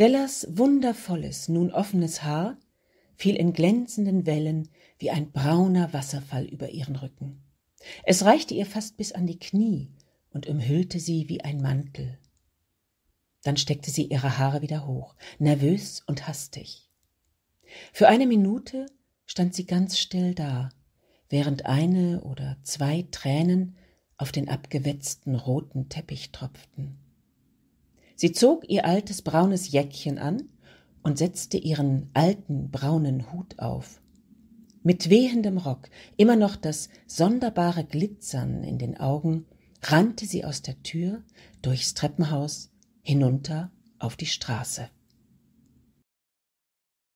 Dellas wundervolles, nun offenes Haar fiel in glänzenden Wellen wie ein brauner Wasserfall über ihren Rücken. Es reichte ihr fast bis an die Knie und umhüllte sie wie ein Mantel. Dann steckte sie ihre Haare wieder hoch, nervös und hastig. Für eine Minute stand sie ganz still da, während eine oder zwei Tränen auf den abgewetzten roten Teppich tropften. Sie zog ihr altes braunes Jäckchen an und setzte ihren alten braunen Hut auf. Mit wehendem Rock, immer noch das sonderbare Glitzern in den Augen, rannte sie aus der Tür, durchs Treppenhaus, hinunter auf die Straße.